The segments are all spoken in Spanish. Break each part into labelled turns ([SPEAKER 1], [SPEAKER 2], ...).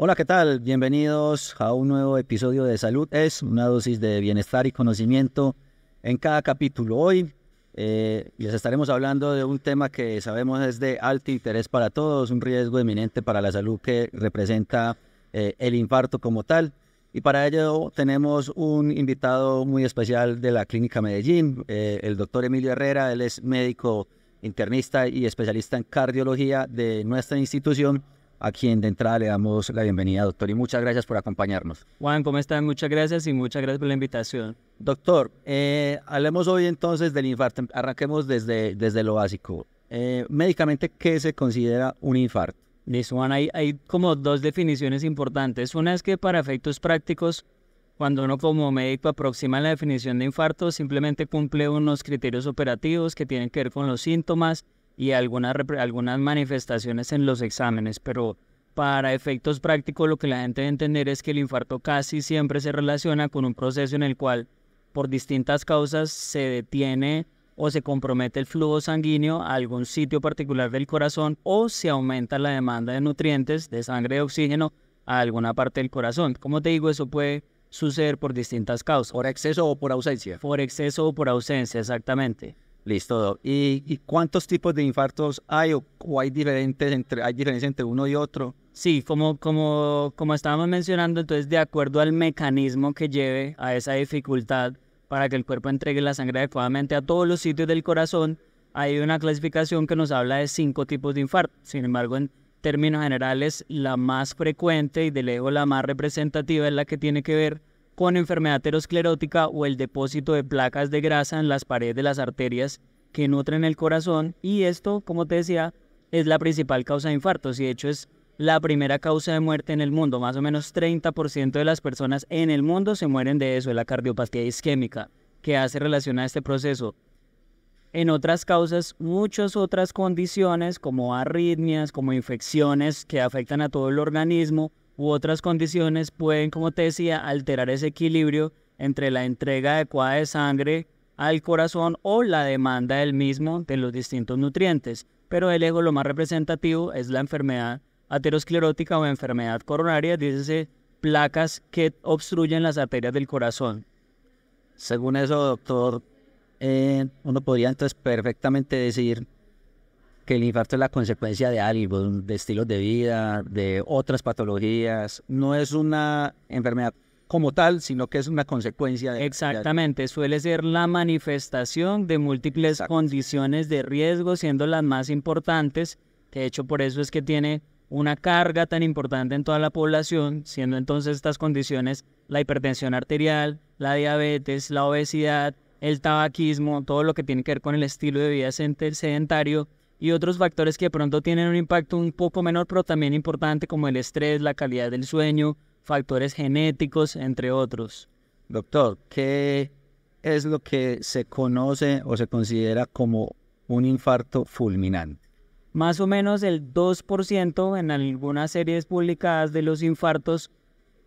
[SPEAKER 1] Hola, ¿qué tal? Bienvenidos a un nuevo episodio de Salud Es, una dosis de bienestar y conocimiento en cada capítulo. Hoy eh, les estaremos hablando de un tema que sabemos es de alto interés para todos, un riesgo eminente para la salud que representa eh, el infarto como tal. Y para ello tenemos un invitado muy especial de la Clínica Medellín, eh, el doctor Emilio Herrera, él es médico internista y especialista en cardiología de nuestra institución a quien de entrada le damos la bienvenida, doctor, y muchas gracias por acompañarnos.
[SPEAKER 2] Juan, ¿cómo estás? Muchas gracias y muchas gracias por la invitación.
[SPEAKER 1] Doctor, eh, hablemos hoy entonces del infarto,
[SPEAKER 2] arranquemos desde, desde lo básico. Eh, médicamente, ¿qué se considera un infarto? Listo, Juan, hay, hay como dos definiciones importantes. Una es que para efectos prácticos, cuando uno como médico aproxima la definición de infarto, simplemente cumple unos criterios operativos que tienen que ver con los síntomas, y algunas, manifestaciones en los exámenes, pero para efectos prácticos lo que la gente debe entender es que el infarto casi siempre se relaciona con un proceso en el cual por distintas causas se detiene o se compromete el flujo sanguíneo a algún sitio particular del corazón o se aumenta la demanda de nutrientes de sangre de oxígeno a alguna parte del corazón. Como te digo, eso puede suceder por distintas causas. Por exceso o por ausencia. Por exceso o por ausencia, exactamente. Listo.
[SPEAKER 1] ¿Y, cuántos tipos de infartos hay o, hay diferentes entre hay entre
[SPEAKER 2] uno y otro? Sí, como, como, como estábamos mencionando, entonces de acuerdo al mecanismo que lleve a esa dificultad para que el cuerpo entregue la sangre adecuadamente a todos los sitios del corazón, hay una clasificación que nos habla de cinco tipos de infarto. Sin embargo, en términos generales, la más frecuente y de lejos la más representativa es la que tiene que ver con enfermedad aterosclerótica o el depósito de placas de grasa en las paredes de las arterias que nutren el corazón y esto, como te decía, es la principal causa de infartos y de hecho es la primera causa de muerte en el mundo. Más o menos 30% de las personas en el mundo se mueren de eso, de la cardiopatía isquémica, que hace relación a este proceso. En otras causas, muchas otras condiciones como arritmias, como infecciones que afectan a todo el organismo, u otras condiciones pueden, como te decía, alterar ese equilibrio entre la entrega adecuada de sangre al corazón o la demanda del mismo de los distintos nutrientes. Pero el ego lo más representativo es la enfermedad aterosclerótica o enfermedad coronaria, dícese placas que obstruyen las arterias del corazón. Según eso, doctor, eh, uno podría entonces
[SPEAKER 1] perfectamente decir que el infarto es la consecuencia de algo, de estilos de
[SPEAKER 2] vida, de otras patologías. No es una enfermedad como tal, sino que es una consecuencia. De, Exactamente, suele ser la manifestación de múltiples condiciones de riesgo, siendo las más importantes. De hecho, por eso es que tiene una carga tan importante en toda la población, siendo entonces estas condiciones la hipertensión arterial, la diabetes, la obesidad, el tabaquismo, todo lo que tiene que ver con el estilo de vida sedentario y otros factores que pronto tienen un impacto un poco menor pero también importante como el estrés, la calidad del sueño, factores genéticos, entre otros.
[SPEAKER 1] Doctor, ¿qué es lo que se conoce o se considera como un infarto fulminante?
[SPEAKER 2] Más o menos el 2% en algunas series publicadas de los infartos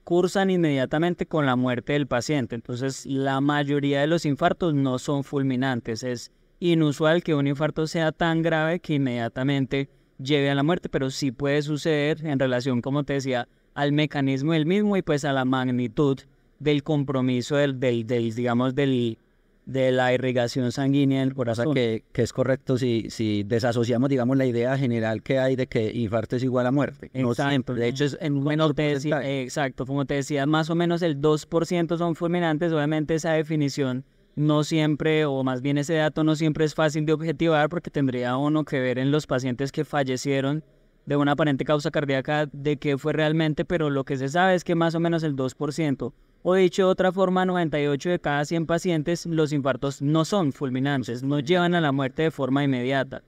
[SPEAKER 2] cursan inmediatamente con la muerte del paciente. Entonces, la mayoría de los infartos no son fulminantes, es inusual que un infarto sea tan grave que inmediatamente lleve a la muerte, pero sí puede suceder en relación, como te decía, al mecanismo del mismo y pues a la magnitud del compromiso del, del, digamos, del, de la irrigación sanguínea del corazón.
[SPEAKER 1] que, es correcto si, si desasociamos, digamos, la idea general que hay de que infarto es igual a
[SPEAKER 2] muerte. No siempre. De hecho, es en un Exacto. Como te decía, más o menos el 2% son fulminantes. Obviamente esa definición no siempre, o más bien ese dato no siempre es fácil de objetivar porque tendría uno que ver en los pacientes que fallecieron de una aparente causa cardíaca de qué fue realmente, pero lo que se sabe es que más o menos el 2%, o dicho de otra forma, 98 de cada 100 pacientes, los infartos no son fulminantes, no llevan a la muerte de forma inmediata.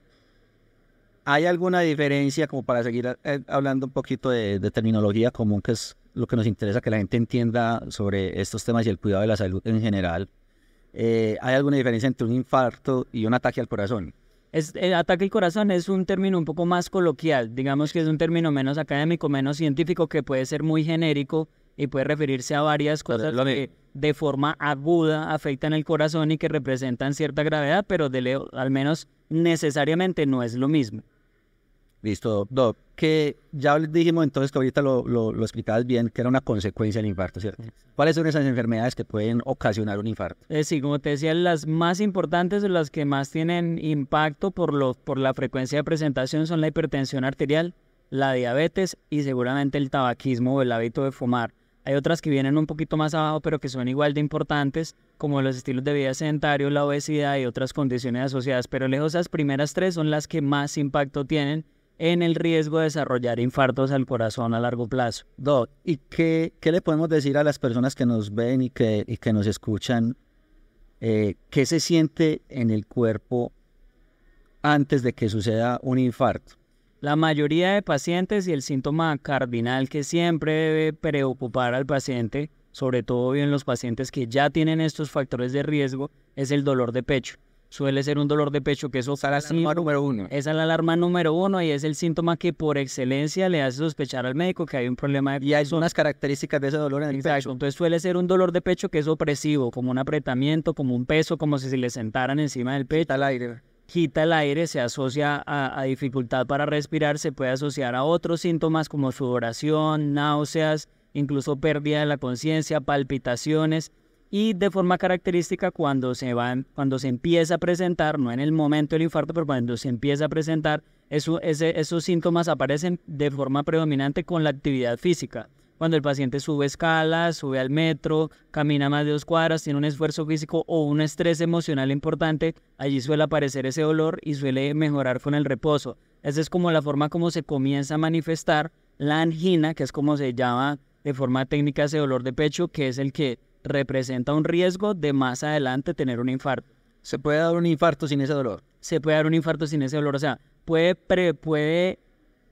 [SPEAKER 2] ¿Hay alguna diferencia, como para seguir eh,
[SPEAKER 1] hablando un poquito de, de terminología común, que es lo que nos interesa que la gente entienda sobre estos temas y el cuidado de la salud en general? Eh, ¿hay alguna diferencia entre un infarto y un ataque al corazón?
[SPEAKER 2] el eh, ataque al corazón es un término un poco más coloquial, digamos que es un término menos académico, menos científico, que puede ser muy genérico y puede referirse a varias cosas que de forma aguda afectan el corazón y que representan cierta gravedad, pero de al menos necesariamente no es lo mismo.
[SPEAKER 1] Listo, Doc que ya les dijimos entonces que ahorita lo, lo, explicabas bien, que era una consecuencia del infarto, ¿cierto? ¿Cuáles son esas enfermedades que pueden ocasionar un infarto?
[SPEAKER 2] Eh, sí, como te decía, las más importantes, o las que más tienen impacto por, por la frecuencia de presentación son la hipertensión arterial, la diabetes y seguramente el tabaquismo o el hábito de fumar. Hay otras que vienen un poquito más abajo, pero que son igual de importantes, como los estilos de vida sedentarios, la obesidad y otras condiciones asociadas. Pero lejos, esas primeras tres son las que más impacto tienen en el riesgo de desarrollar infartos al corazón a largo plazo. Doc, ¿y qué, qué le podemos decir a las personas que nos ven
[SPEAKER 1] y que, que nos escuchan? Eh, ¿Qué se siente en el cuerpo antes de que suceda un infarto?
[SPEAKER 2] La mayoría de pacientes y el síntoma cardinal que siempre debe preocupar al paciente, sobre todo en los pacientes que ya tienen estos factores de riesgo, es el dolor de pecho suele ser un dolor de pecho, que es la alarma número uno. Esa es la alarma número uno y es el síntoma que por excelencia le hace sospechar al médico que hay un problema. De y hay unas características de ese dolor en el pecho. Entonces suele ser un dolor de pecho que es opresivo, como un apretamiento, como un peso, como si se le sentaran encima del pecho. Quita el aire. Quita el aire, se asocia a dificultad para respirar, se puede asociar a otros síntomas como sudoración, náuseas, incluso pérdida de la conciencia, palpitaciones y de forma característica cuando se, cuando se empieza a presentar, no en el momento del infarto, pero cuando se empieza a presentar, esos síntomas aparecen de forma predominante con la actividad física. Cuando el paciente sube escalas, sube al metro, camina más de dos cuadras, tiene un esfuerzo físico o un estrés emocional importante, allí suele aparecer ese dolor y suele mejorar con el reposo. Esa es como la forma como se comienza a manifestar la angina, que es como se llama de forma técnica ese dolor de pecho, que es el que representa un riesgo de más adelante tener un infarto. Se puede dar un infarto sin ese dolor. Se puede dar un infarto sin ese dolor. O sea, puede, puede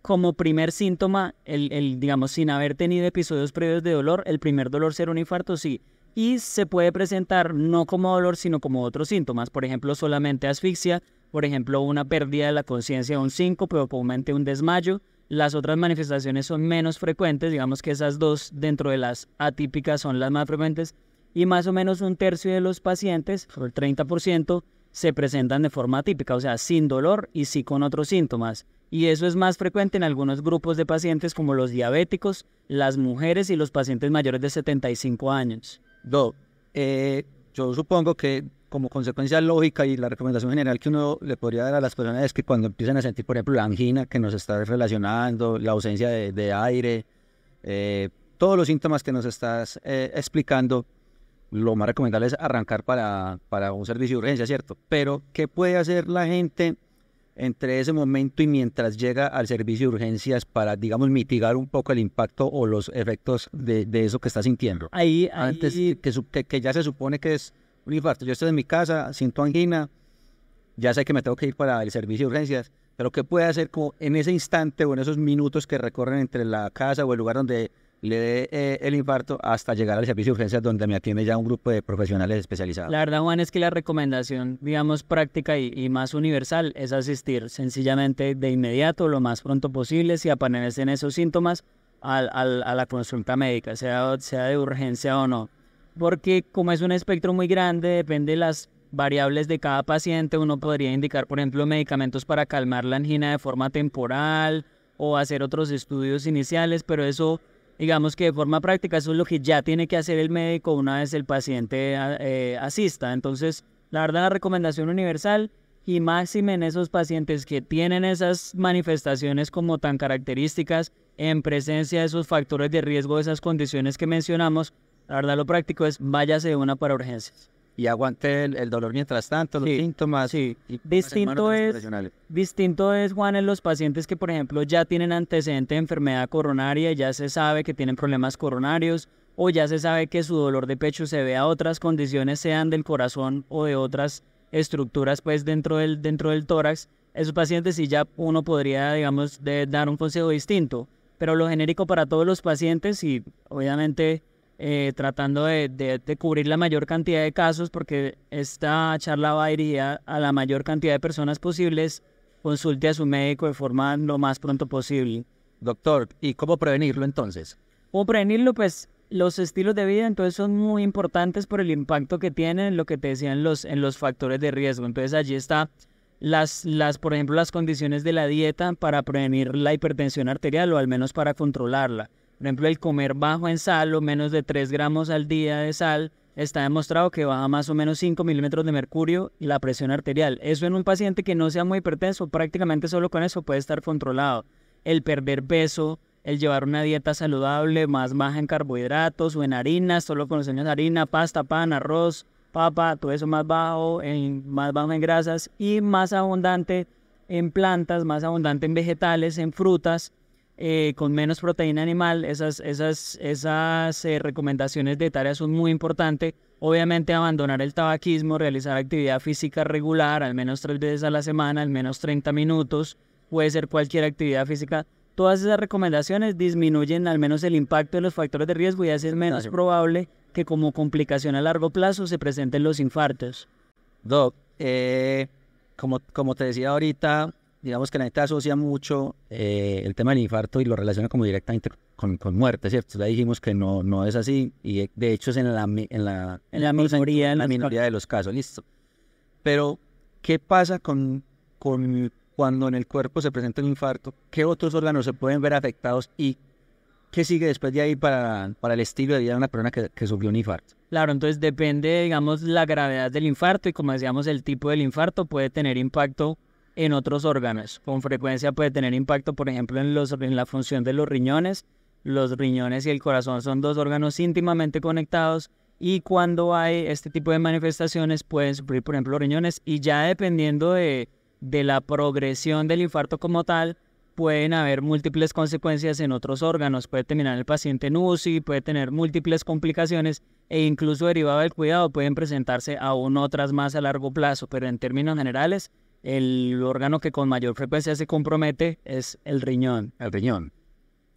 [SPEAKER 2] como primer síntoma, el, digamos, sin haber tenido episodios previos de dolor, el primer dolor ser un infarto, sí. Y se puede presentar no como dolor, sino como otros síntomas. Por ejemplo, solamente asfixia, por ejemplo, una pérdida de la conciencia, un síncope o un desmayo las otras manifestaciones son menos frecuentes, digamos que esas dos dentro de las atípicas son las más frecuentes, y más o menos un tercio de los pacientes, el 30%, se presentan de forma atípica, o sea, sin dolor y sí con otros síntomas. Y eso es más frecuente en algunos grupos de pacientes como los diabéticos, las mujeres y los pacientes mayores de 75 años. eh, yo supongo que como consecuencia lógica y la recomendación general que
[SPEAKER 1] uno le podría dar a las personas es que cuando empiezan a sentir, por ejemplo, la angina que nos está relacionando, la ausencia de, aire, eh, todos los síntomas que nos estás eh, explicando, lo más recomendable es arrancar para, para un servicio de urgencia, ¿cierto? Pero, ¿qué puede hacer la gente entre ese momento y mientras llega al servicio de urgencias para, digamos, mitigar un poco el impacto o los efectos de, de eso que está sintiendo? Ahí, antes que ya se supone que es un infarto, yo estoy en mi casa, siento angina, ya sé que me tengo que ir para el servicio de urgencias, pero ¿qué puede hacer como en ese instante o en esos minutos que recorren entre la casa o el lugar donde le dé eh, el infarto hasta llegar al servicio de urgencias donde me atiende ya un grupo de profesionales especializados? La
[SPEAKER 2] verdad, Juan, es que la recomendación, digamos, práctica y, más universal es asistir sencillamente de inmediato, lo más pronto posible, si aparecen esos síntomas, a, la consulta médica, sea, sea de urgencia o no porque como es un espectro muy grande, depende de las variables de cada paciente, uno podría indicar, por ejemplo, medicamentos para calmar la angina de forma temporal o hacer otros estudios iniciales, pero eso, digamos que de forma práctica, eso es lo que ya tiene que hacer el médico una vez el paciente ah, eh, asista. Entonces, la verdad, la recomendación universal y máxima en esos pacientes que tienen esas manifestaciones como tan características en presencia de esos factores de riesgo, de esas condiciones que mencionamos, la verdad, lo práctico es váyase de una para urgencias. Y aguante el, dolor mientras tanto, los síntomas. Sí. Y distinto, es, distinto es, Juan, en los pacientes que, por ejemplo, ya tienen antecedente de enfermedad coronaria, ya se sabe que tienen problemas coronarios, o ya se sabe que su dolor de pecho se ve a otras condiciones, sean del corazón o de otras estructuras, pues, dentro del, dentro del tórax. Esos pacientes sí ya uno podría, digamos, dar un consejo distinto. Pero lo genérico para todos los pacientes y, obviamente, eh, tratando de, cubrir la mayor cantidad de casos, porque esta charla va a ir a la mayor cantidad de personas posibles. Consulte a su médico de forma lo más pronto posible. Doctor, ¿y cómo prevenirlo entonces? ¿Cómo prevenirlo? Pues los estilos de vida entonces son muy importantes por el impacto que tienen lo que te decían los, en los factores de riesgo. Entonces allí está las, las, por ejemplo, las condiciones de la dieta para prevenir la hipertensión arterial o al menos para controlarla. Por ejemplo, el comer bajo en sal o menos de 3 gramos al día de sal está demostrado que baja más o menos 5 milímetros de mercurio y la presión arterial. Eso en un paciente que no sea muy hipertenso, prácticamente solo con eso puede estar controlado. El perder peso, el llevar una dieta saludable, más baja en carbohidratos o en harinas, solo con los años harina, pasta, pan, arroz, papa, todo eso más bajo, más bajo en grasas y más abundante en plantas, más abundante en vegetales, en frutas, eh, con menos proteína animal, esas, esas, esas eh, recomendaciones de tareas son muy importantes. Obviamente abandonar el tabaquismo, realizar actividad física regular, al menos tres veces a la semana, al menos 30 minutos, puede ser cualquier actividad física. Todas esas recomendaciones disminuyen al menos el impacto de los factores de riesgo y hace menos probable que como complicación a largo plazo se presenten los infartos. Doc,
[SPEAKER 1] eh, como, como te decía ahorita, digamos que la neta asocia mucho eh, el tema del infarto y lo relaciona como directamente con, con muerte, ¿cierto? Ya dijimos que no, no es así y de hecho es en la, en la, en la minoría, en la minoría de los casos, listo. Pero, ¿qué pasa con, con cuando en el cuerpo se presenta un infarto? ¿Qué otros órganos se pueden ver afectados y ¿Qué sigue después de ahí para, para el estilo de vida de una persona que, sufrió un infarto?
[SPEAKER 2] Claro, entonces depende, digamos, la gravedad del infarto y como decíamos, el tipo del infarto puede tener impacto en otros órganos. Con frecuencia puede tener impacto, por ejemplo, en, los, la función de los riñones. Los riñones y el corazón son dos órganos íntimamente conectados y cuando hay este tipo de manifestaciones pueden sufrir, por ejemplo, los riñones y ya dependiendo de, de la progresión del infarto como tal, pueden haber múltiples consecuencias en otros órganos. Puede terminar el paciente en UCI, puede tener múltiples complicaciones e incluso derivado del cuidado pueden presentarse aún otras más a largo plazo, pero en términos generales el órgano que con mayor frecuencia se compromete es el riñón. El riñón.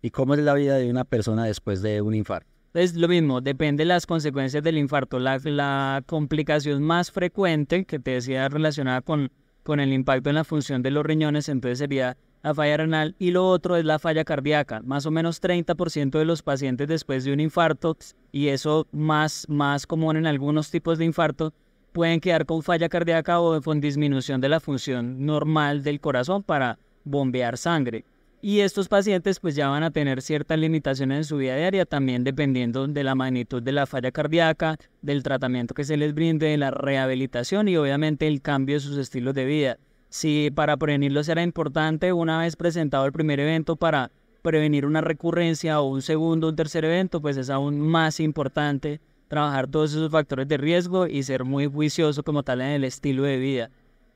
[SPEAKER 1] ¿Y cómo es la vida de una persona después de un infarto?
[SPEAKER 2] Es lo mismo, depende de las consecuencias del infarto. La, complicación más frecuente que te decía relacionada con, con el impacto en la función de los riñones, entonces sería la falla renal y lo otro es la falla cardíaca. Más o menos 30% de los pacientes después de un infarto, y eso más, más común en algunos tipos de infarto, pueden quedar con falla cardíaca o con disminución de la función normal del corazón para bombear sangre. Y estos pacientes pues ya van a tener ciertas limitaciones en su vida diaria, también dependiendo de la magnitud de la falla cardíaca, del tratamiento que se les brinde, de la rehabilitación y obviamente el cambio de sus estilos de vida. Si para prevenirlo será importante, una vez presentado el primer evento para prevenir una recurrencia o un segundo o un tercer evento, pues es aún más importante trabajar todos esos factores de riesgo y ser muy juicioso como tal en el estilo de vida.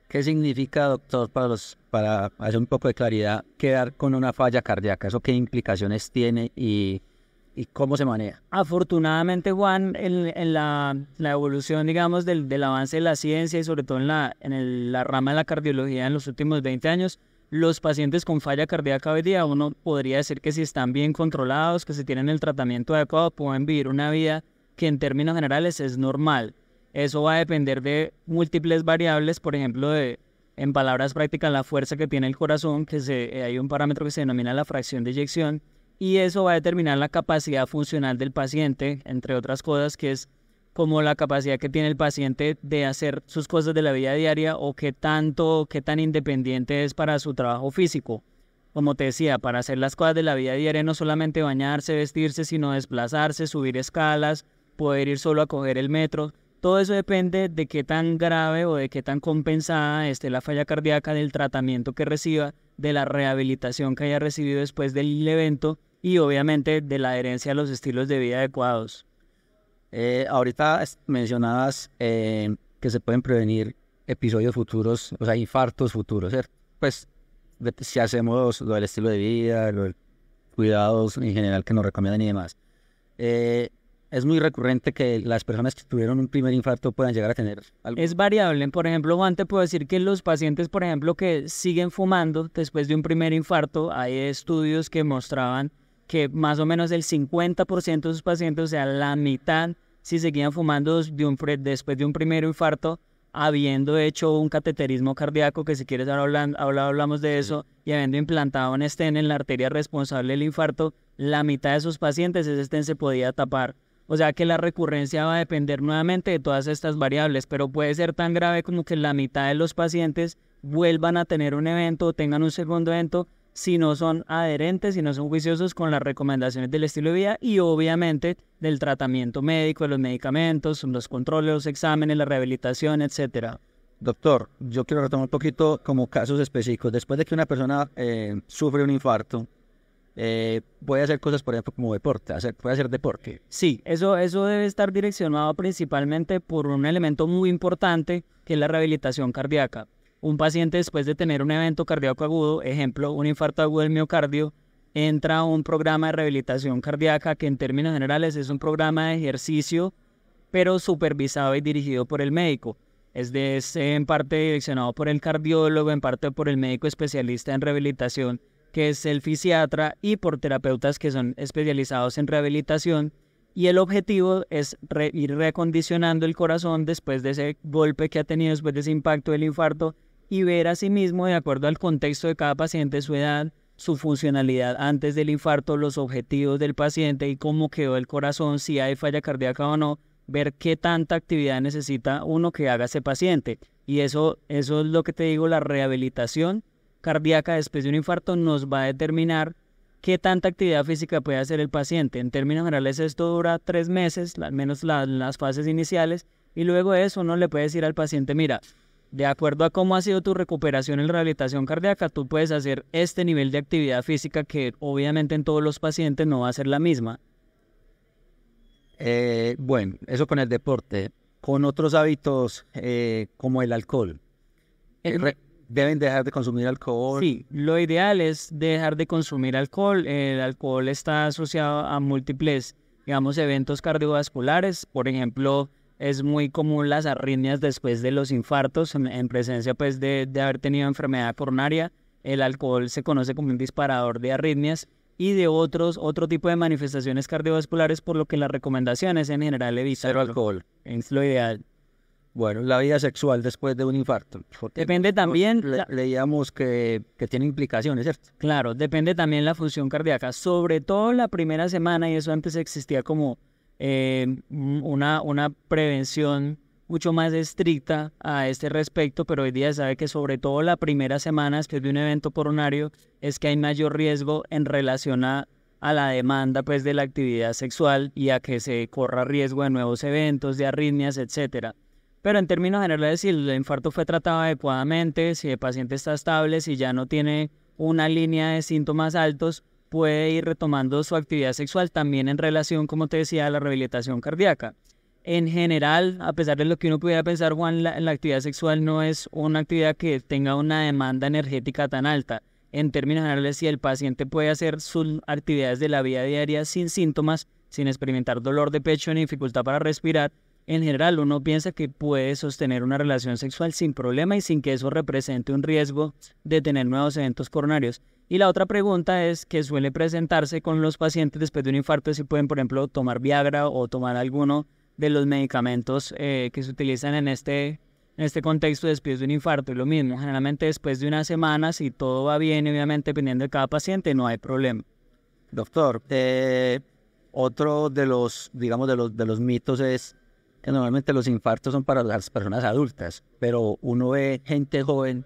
[SPEAKER 2] ¿Qué significa,
[SPEAKER 1] doctor, para, los, para hacer un poco de claridad, quedar con una falla cardíaca? ¿Eso qué implicaciones tiene y, y cómo se maneja?
[SPEAKER 2] Afortunadamente, Juan, en, en la, la, evolución, digamos, del, del, avance de la ciencia y sobre todo en, la, en la rama de la cardiología en los últimos 20 años, los pacientes con falla cardíaca hoy día, uno podría decir que si están bien controlados, que si tienen el tratamiento adecuado, pueden vivir una vida que en términos generales es normal. Eso va a depender de múltiples variables, por ejemplo, en palabras prácticas, la fuerza que tiene el corazón, que se, eh, hay un parámetro que se denomina la fracción de eyección, y eso va a determinar la capacidad funcional del paciente, entre otras cosas, que es como la capacidad que tiene el paciente de hacer sus cosas de la vida diaria o qué tanto, qué tan independiente es para su trabajo físico. Como te decía, para hacer las cosas de la vida diaria no solamente bañarse, vestirse, sino desplazarse, subir escalas, poder ir solo a coger el metro. Todo eso depende de qué tan grave o de qué tan compensada esté la falla cardíaca del tratamiento que reciba, de la rehabilitación que haya recibido después del evento y obviamente de la adherencia a los estilos de vida adecuados. Eh, ahorita
[SPEAKER 1] mencionabas eh, que se pueden prevenir episodios futuros, o sea, infartos futuros, ¿cierto? Pues si hacemos lo del estilo de vida, los cuidados en general que nos recomiendan y demás. Eh, es muy recurrente que las personas que tuvieron un primer infarto puedan llegar a tener
[SPEAKER 2] algo. Es variable. Por ejemplo, Juan, te puedo decir que los pacientes, por ejemplo, que siguen fumando después de un primer infarto, hay estudios que mostraban que más o menos el 50% de sus pacientes, o sea, la mitad, si seguían fumando después de un primer infarto, habiendo hecho un cateterismo cardíaco, que si quieres ahora, hablamos de eso, y habiendo implantado un estén en la arteria responsable del infarto, la mitad de sus pacientes ese estén se podía tapar o sea que la recurrencia va a depender nuevamente de todas estas variables, pero puede ser tan grave como que la mitad de los pacientes vuelvan a tener un evento o tengan un segundo evento si no son adherentes, si no son juiciosos con las recomendaciones del estilo de vida y obviamente del tratamiento médico, de los medicamentos, los controles, los exámenes, la rehabilitación, etc.
[SPEAKER 1] Doctor, yo quiero retomar un poquito como casos específicos. Después de que una persona eh, sufre un infarto, eh,
[SPEAKER 2] voy hacer cosas, por ejemplo, como deporte, puede hacer deporte. Sí, eso, eso debe estar direccionado principalmente por un elemento muy importante que es la rehabilitación cardíaca. Un paciente después de tener un evento cardíaco agudo, ejemplo, un infarto agudo del miocardio, entra a un programa de rehabilitación cardíaca que en términos generales es un programa de ejercicio, pero supervisado y dirigido por el médico. Es, de, en parte direccionado por el cardiólogo, en parte por el médico especialista en rehabilitación que es el fisiatra, y por terapeutas que son especializados en rehabilitación. Y el objetivo es ir recondicionando el corazón después de ese golpe que ha tenido, después de ese impacto del infarto, y ver a sí mismo, de acuerdo al contexto de cada paciente, su edad, su funcionalidad antes del infarto, los objetivos del paciente y cómo quedó el corazón, si hay falla cardíaca o no, ver qué tanta actividad necesita uno que haga ese paciente. Y eso, eso es lo que te digo, la rehabilitación cardíaca después de un infarto nos va a determinar qué tanta actividad física puede hacer el paciente. En términos generales esto dura tres meses, al menos las fases iniciales, y luego de eso uno le puede decir al paciente, mira, de acuerdo a cómo ha sido tu recuperación en rehabilitación cardíaca, tú puedes hacer este nivel de actividad física que obviamente en todos los pacientes no va a ser la misma.
[SPEAKER 1] Eh, bueno, eso con el deporte, con otros hábitos eh, como el alcohol. El, eh, deben dejar de consumir alcohol. Sí,
[SPEAKER 2] lo ideal es dejar de consumir alcohol. El alcohol está asociado a múltiples, digamos, eventos cardiovasculares. Por ejemplo, es muy común las arritmias después de los infartos en, presencia pues, de, haber tenido enfermedad coronaria. El alcohol se conoce como un disparador de arritmias y de otros otro tipo de manifestaciones cardiovasculares, por lo que la recomendación es en general evitar el alcohol. Es lo ideal. Bueno, la vida sexual después de un infarto. Depende también. leíamos que, tiene implicaciones, ¿cierto? Claro, depende también la función cardíaca, sobre todo la primera semana, y eso antes existía como eh, una, prevención mucho más estricta a este respecto, pero hoy día se sabe que sobre todo la primera semana después de un evento coronario es que hay mayor riesgo en relación a, a la demanda pues de la actividad sexual y a que se corra riesgo de nuevos eventos, de arritmias, etcétera. Pero en términos generales, si el infarto fue tratado adecuadamente, si el paciente está estable, si ya no tiene una línea de síntomas altos, puede ir retomando su actividad sexual también en relación, como te decía, a la rehabilitación cardíaca. En general, a pesar de lo que uno pudiera pensar, Juan, la, la actividad sexual no es una actividad que tenga una demanda energética tan alta. En términos generales, si el paciente puede hacer sus actividades de la vida diaria sin síntomas, sin experimentar dolor de pecho ni dificultad para respirar, en general uno piensa que puede sostener una relación sexual sin problema y sin que eso represente un riesgo de tener nuevos eventos coronarios. Y la otra pregunta es que suele presentarse con los pacientes después de un infarto si pueden, por ejemplo, tomar Viagra o tomar alguno de los medicamentos eh, que se utilizan en este, en este contexto después de un infarto. Y lo mismo, generalmente después de una semana, si todo va bien, obviamente dependiendo de cada paciente, no hay problema.
[SPEAKER 1] Doctor, eh, otro de los, digamos, de los, de los mitos es que normalmente los infartos son para las personas adultas, pero uno ve gente joven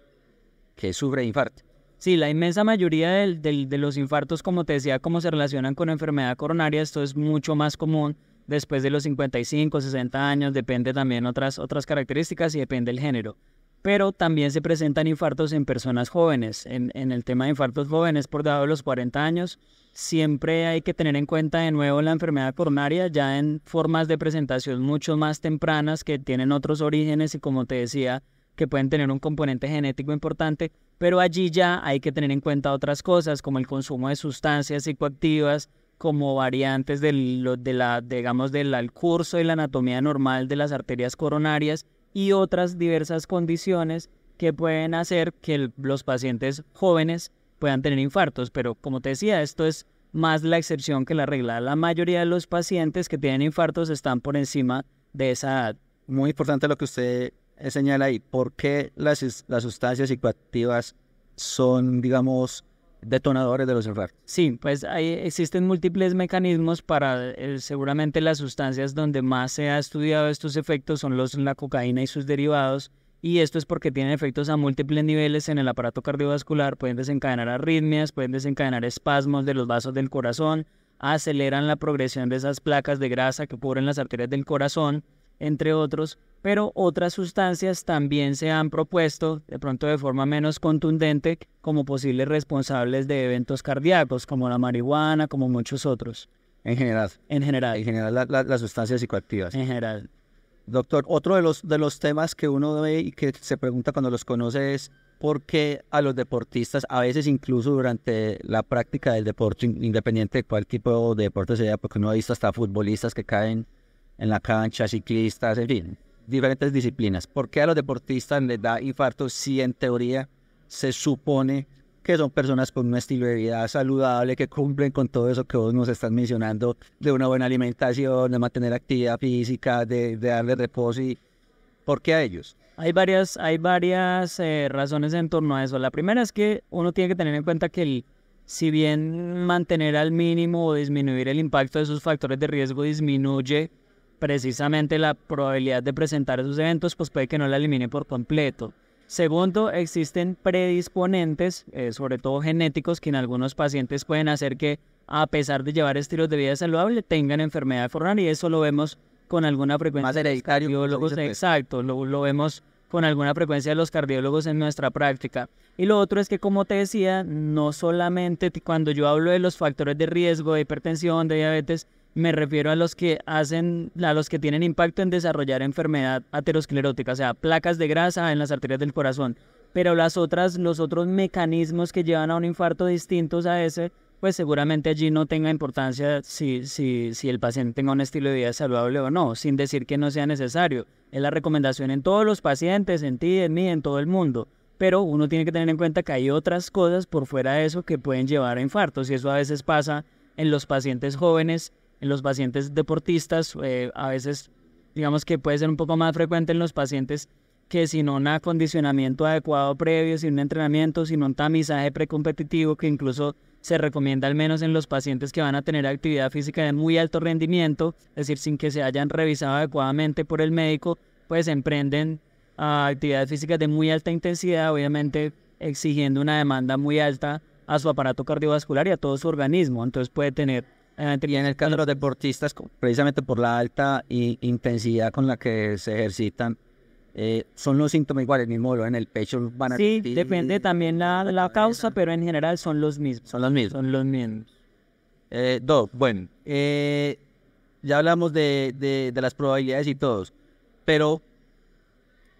[SPEAKER 2] que sufre infarto. Sí, la inmensa mayoría de, los infartos, como te decía, como se relacionan con enfermedad coronaria, esto es mucho más común después de los 55, 60 años, depende también otras, otras características y depende del género. Pero también se presentan infartos en personas jóvenes. En, en el tema de infartos jóvenes, por dado de los 40 años, siempre hay que tener en cuenta de nuevo la enfermedad coronaria ya en formas de presentación mucho más tempranas que tienen otros orígenes y como te decía, que pueden tener un componente genético importante, pero allí ya hay que tener en cuenta otras cosas como el consumo de sustancias psicoactivas, como variantes del, de la, digamos, del curso y la anatomía normal de las arterias coronarias y otras diversas condiciones que pueden hacer que los pacientes jóvenes puedan tener infartos, pero como te decía, esto es más la excepción que la regla. La mayoría de los pacientes que tienen infartos están por encima de esa edad. Muy importante lo que usted eh, señala ahí, ¿por qué las, sustancias
[SPEAKER 1] psicoactivas son, digamos, detonadores de los infartos?
[SPEAKER 2] Sí, pues ahí existen múltiples mecanismos para, eh, seguramente las sustancias donde más se ha estudiado estos efectos son los, la cocaína y sus derivados, y esto es porque tienen efectos a múltiples niveles en el aparato cardiovascular, pueden desencadenar arritmias, pueden desencadenar espasmos de los vasos del corazón, aceleran la progresión de esas placas de grasa que cubren las arterias del corazón, entre otros, pero otras sustancias también se han propuesto, de pronto de forma menos contundente, como posibles responsables de eventos cardíacos, como la marihuana, como muchos otros. En general. En general. En general, las sustancias psicoactivas. En general.
[SPEAKER 1] Doctor, otro de los, de los temas que uno ve y que se pregunta cuando los conoce es por qué a los deportistas, a veces incluso durante la práctica del deporte, independiente de cuál tipo de deporte sea, porque uno ha visto hasta futbolistas que caen en la cancha, ciclistas, en fin, diferentes disciplinas. ¿Por qué a los deportistas les da infarto si en teoría se supone que son personas con un estilo de vida saludable, que cumplen con todo eso que vos nos estás mencionando, de una buena alimentación, de mantener actividad física, de, darle reposo y...
[SPEAKER 2] ¿Por qué a ellos? Hay varias, hay varias eh, razones en torno a eso. La primera es que uno tiene que tener en cuenta que el, si bien mantener al mínimo o disminuir el impacto de esos factores de riesgo disminuye precisamente la probabilidad de presentar esos eventos, pues puede que no la elimine por completo. Segundo, existen predisponentes, eh, sobre todo genéticos, que en algunos pacientes pueden hacer que, a pesar de llevar estilos de vida saludable, tengan enfermedad coronaria. Y eso lo vemos con alguna frecuencia. Más hereditario. Pues. exacto, lo, lo vemos con alguna frecuencia de los cardiólogos en nuestra práctica. Y lo otro es que, como te decía, no solamente cuando yo hablo de los factores de riesgo de hipertensión, de diabetes, me refiero a los que hacen, a los que tienen impacto en desarrollar enfermedad aterosclerótica, o sea, placas de grasa en las arterias del corazón. Pero las otras, los otros mecanismos que llevan a un infarto distintos a ese, pues seguramente allí no tenga importancia si, si, si el paciente tenga un estilo de vida saludable o no, sin decir que no sea necesario. Es la recomendación en todos los pacientes, en ti, en mí, en todo el mundo. Pero uno tiene que tener en cuenta que hay otras cosas por fuera de eso que pueden llevar a infartos y eso a veces pasa en los pacientes jóvenes en los pacientes deportistas, eh, a veces digamos que puede ser un poco más frecuente en los pacientes que sin un acondicionamiento adecuado previo, sin un entrenamiento, sin un tamizaje precompetitivo que incluso se recomienda al menos en los pacientes que van a tener actividad física de muy alto rendimiento, es decir, sin que se hayan revisado adecuadamente por el médico, pues emprenden ah, actividad actividades físicas de muy alta intensidad, obviamente exigiendo una demanda muy alta a su aparato cardiovascular y a todo su organismo. Entonces puede tener y en el caso de los deportistas,
[SPEAKER 1] precisamente por la alta intensidad con la que se ejercitan, eh, son los síntomas iguales, mismo dolor en el pecho. Van a sí, depende
[SPEAKER 2] también la, la causa, pero en general son los mismos. Son
[SPEAKER 1] los mismos. Son los mismos. Eh, Dos. bueno, eh, ya hablamos de, de, las probabilidades y todos, pero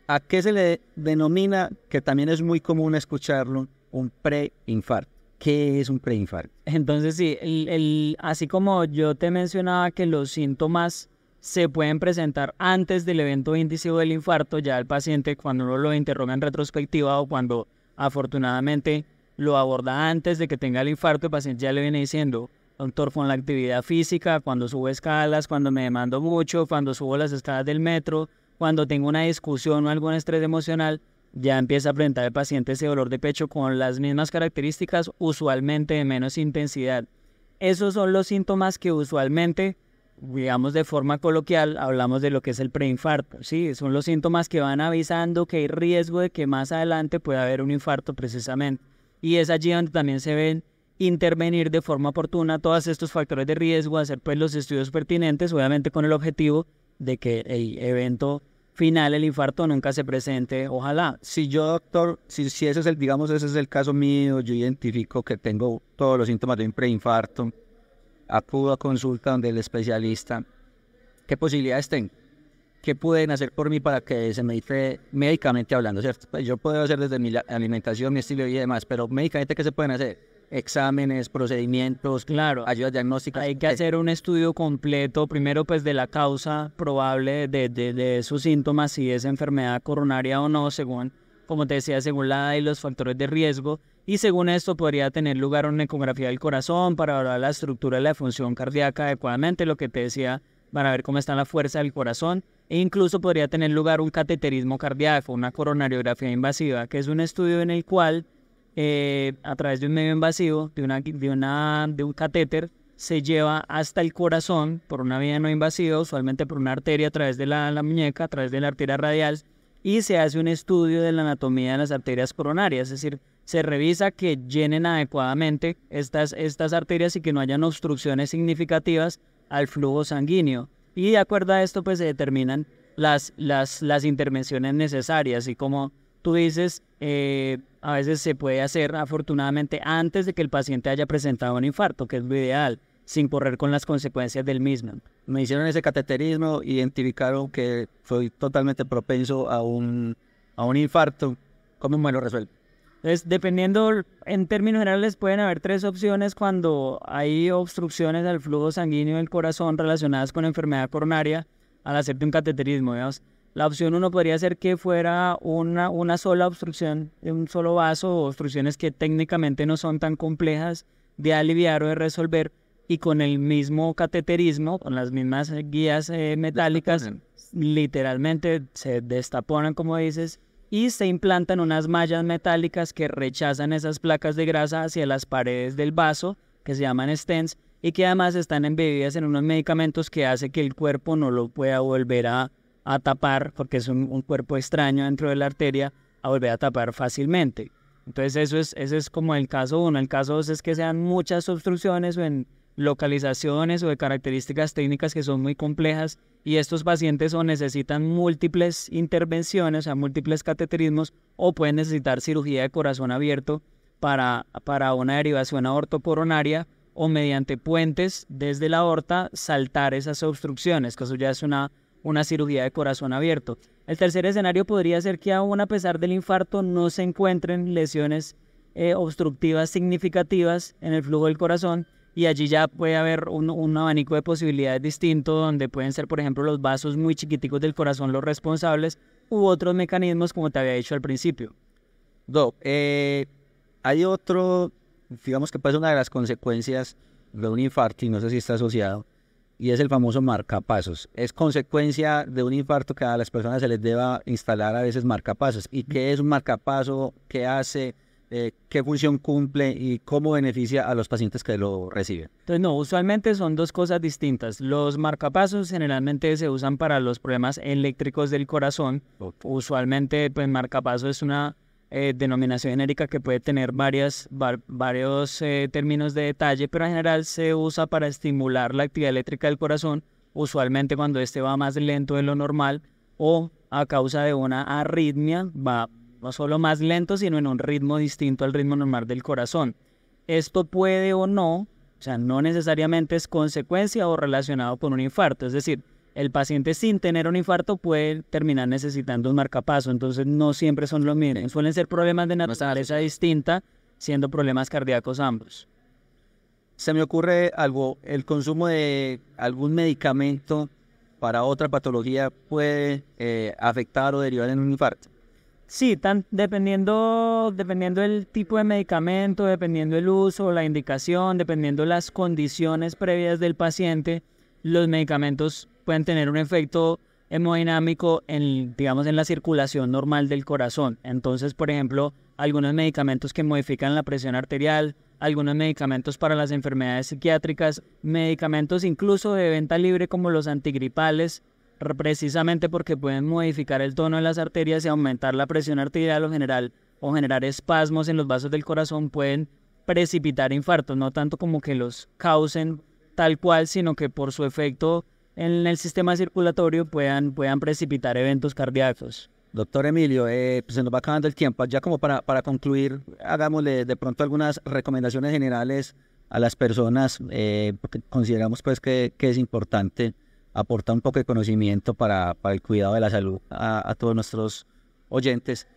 [SPEAKER 1] ¿a qué se le denomina, que también es muy común
[SPEAKER 2] escucharlo, un pre-infarto? ¿Qué es un preinfarto? Entonces, sí, el, así como yo te mencionaba que los síntomas se pueden presentar antes del evento índice del infarto, ya el paciente cuando uno lo interroga en retrospectiva o cuando afortunadamente lo aborda antes de que tenga el infarto, el paciente ya le viene diciendo, doctor, con la actividad física, cuando subo escalas, cuando me demando mucho, cuando subo las escalas del metro, cuando tengo una discusión o algún estrés emocional, ya empieza a presentar el paciente ese dolor de pecho con las mismas características, usualmente de menos intensidad. Esos son los síntomas que usualmente, digamos de forma coloquial, hablamos de lo que es el preinfarto. Sí, son los síntomas que van avisando que hay riesgo de que más adelante pueda haber un infarto precisamente. Y es allí donde también se ven intervenir de forma oportuna todos estos factores de riesgo, hacer pues los estudios pertinentes, obviamente con el objetivo de que el evento final el infarto nunca se presente. Ojalá, si yo, doctor, si, si ese es el,
[SPEAKER 1] digamos, ese es el caso mío, yo identifico que tengo todos los síntomas de un preinfarto, acudo a consulta donde el especialista, ¿qué posibilidades tengo? ¿Qué pueden hacer por mí para que se me medite médicamente hablando, cierto? Pues yo puedo hacer desde mi alimentación,
[SPEAKER 2] mi estilo de vida y demás, pero médicamente, ¿qué se pueden hacer? exámenes, procedimientos, claro, ayudas diagnóstica. Hay que hacer un estudio completo, primero pues de la causa probable de, sus síntomas, si es enfermedad coronaria o no, según, como te decía, según la y los factores de riesgo. Y según esto podría tener lugar una ecografía del corazón para evaluar la estructura y la función cardíaca adecuadamente, lo que te decía, para ver cómo está la fuerza del corazón. E incluso podría tener lugar un cateterismo cardíaco, una coronariografía invasiva, que es un estudio en el cual eh, a través de un medio invasivo, de, una, de, un catéter, se lleva hasta el corazón por una vía no invasiva, usualmente por una arteria a través de la, muñeca, a través de la arteria radial, y se hace un estudio de la anatomía de las arterias coronarias, es decir, se revisa que llenen adecuadamente estas, arterias y que no hayan obstrucciones significativas al flujo sanguíneo. Y de acuerdo a esto, pues se determinan las, las, las intervenciones necesarias. Y como tú dices, eh, a veces se puede hacer afortunadamente antes de que el paciente haya presentado un infarto, que es lo ideal, sin correr con las consecuencias del mismo. Me hicieron ese cateterismo, identificaron que fui totalmente propenso a un, infarto. ¿Cómo me lo resuelvo? dependiendo, en términos generales, pueden haber tres opciones cuando hay obstrucciones al flujo sanguíneo del corazón relacionadas con enfermedad coronaria al hacerte un cateterismo. La opción uno podría ser que fuera una, una sola obstrucción un solo vaso obstrucciones que técnicamente no son tan complejas de aliviar o de resolver y con el mismo cateterismo, con las mismas eh, guías eh, metálicas, literalmente se destaponan, como dices, y se implantan unas mallas metálicas que rechazan esas placas de grasa hacia las paredes del vaso, que se llaman stents, y que además están embebidas en unos medicamentos que hace que el cuerpo no lo pueda volver a a tapar, porque es un, cuerpo extraño dentro de la arteria, a volver a tapar fácilmente. Entonces eso es, ese es como el caso uno. El caso dos es que sean muchas obstrucciones o en localizaciones o de características técnicas que son muy complejas y estos pacientes o necesitan múltiples intervenciones, o sea, múltiples cateterismos o pueden necesitar cirugía de corazón abierto para, para una derivación aortocoronaria o mediante puentes desde la aorta saltar esas obstrucciones, que eso ya es una una cirugía de corazón abierto. El tercer escenario podría ser que aún a pesar del infarto no se encuentren lesiones eh, obstructivas significativas en el flujo del corazón y allí ya puede haber un, abanico de posibilidades distinto donde pueden ser, por ejemplo, los vasos muy chiquiticos del corazón los responsables u otros mecanismos como te había dicho al principio. Doc, eh,
[SPEAKER 1] hay otro, digamos que pasa una de las consecuencias de un infarto y no sé si está asociado, y es el famoso marcapasos. Es consecuencia de un infarto que a las personas se les deba instalar a veces marcapasos. ¿Y qué es un marcapaso? ¿Qué hace? Eh, ¿Qué función cumple y cómo beneficia a los pacientes que lo reciben?
[SPEAKER 2] Entonces, no, usualmente son dos cosas distintas. Los marcapasos generalmente se usan para los problemas eléctricos del corazón. Usualmente, pues, marcapaso es una eh, denominación genérica que puede tener varios eh, términos de detalle, pero en general se usa para estimular la actividad eléctrica del corazón, usualmente cuando este va más lento de lo normal o a causa de una arritmia va no solo más lento, sino en un ritmo distinto al ritmo normal del corazón. Esto puede o no, o sea, no necesariamente es consecuencia o relacionado con un infarto, es decir, el paciente sin tener un infarto puede terminar necesitando un marcapaso, entonces no siempre son los mismos. Suelen ser problemas de naturaleza distinta, siendo problemas cardíacos ambos. Se me ocurre algo,
[SPEAKER 1] el consumo de algún medicamento para otra patología puede eh, afectar o derivar en un infarto.
[SPEAKER 2] Sí, dependiendo, dependiendo del tipo de medicamento, dependiendo el uso, la indicación, dependiendo las condiciones previas del paciente, los medicamentos pueden tener un efecto hemodinámico en, digamos, en la circulación normal del corazón. Entonces, por ejemplo, algunos medicamentos que modifican la presión arterial, algunos medicamentos para las enfermedades psiquiátricas, medicamentos incluso de venta libre como los antigripales, precisamente porque pueden modificar el tono de las arterias y aumentar la presión arterial o general o generar espasmos en los vasos del corazón pueden precipitar infartos, no tanto como que los causen tal cual, sino que por su efecto en el sistema circulatorio puedan, precipitar eventos cardíacos. Doctor Emilio, eh, pues se nos va acabando el tiempo. Ya como para, concluir,
[SPEAKER 1] hagámosle de pronto algunas recomendaciones generales a las personas, eh, porque consideramos pues que, es importante aportar un poco de conocimiento para, el cuidado de la salud a todos nuestros oyentes.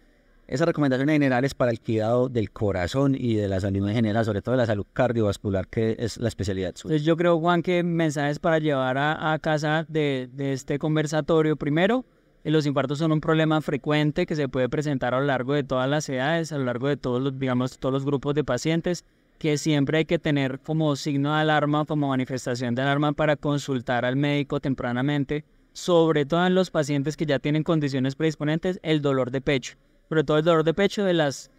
[SPEAKER 1] Esas recomendaciones generales para el cuidado del corazón y de la salud en general, sobre todo de la salud cardiovascular, que es la especialidad suya.
[SPEAKER 2] yo creo, Juan, que mensajes para llevar a, casa de, de, este conversatorio. Primero, eh, los infartos son un problema frecuente que se puede presentar a lo largo de todas las edades, a lo largo de todos los, digamos, todos los grupos de pacientes, que siempre hay que tener como signo de alarma, como manifestación de alarma para consultar al médico tempranamente, sobre todo en los pacientes que ya tienen condiciones predisponentes, el dolor de pecho sobre todo el dolor de pecho de las,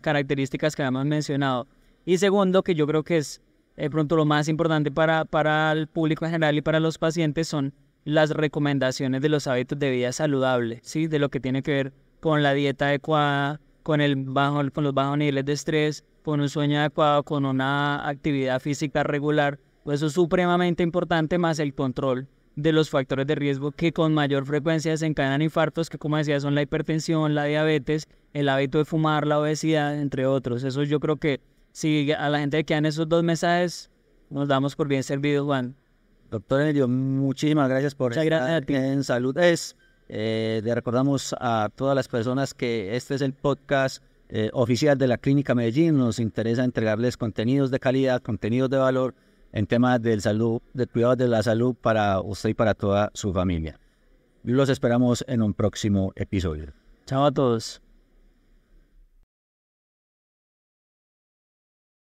[SPEAKER 2] características que habíamos mencionado. Y segundo, que yo creo que es pronto lo más importante para, el público en general y para los pacientes son las recomendaciones de los hábitos de vida saludable, ¿sí? de lo que tiene que ver con la dieta adecuada, con, el bajo, con los bajos niveles de estrés, con un sueño adecuado, con una actividad física regular. Pues eso es supremamente importante, más el control de los factores de riesgo que con mayor frecuencia desencadenan infartos, que como decía son la hipertensión, la diabetes, el hábito de fumar, la obesidad, entre otros. Eso yo creo que si a la gente le quedan esos dos mensajes, nos damos por bien servidos, Juan. Doctor Enrique, muchísimas gracias por estar gracias en Salud Es.
[SPEAKER 1] Eh, le recordamos a todas las personas que este es el podcast eh, oficial de la Clínica Medellín. Nos interesa entregarles contenidos de calidad, contenidos de valor en temas del salud, de cuidado de la salud para usted y para toda su familia. Y Los esperamos
[SPEAKER 2] en un próximo episodio. Chao a todos.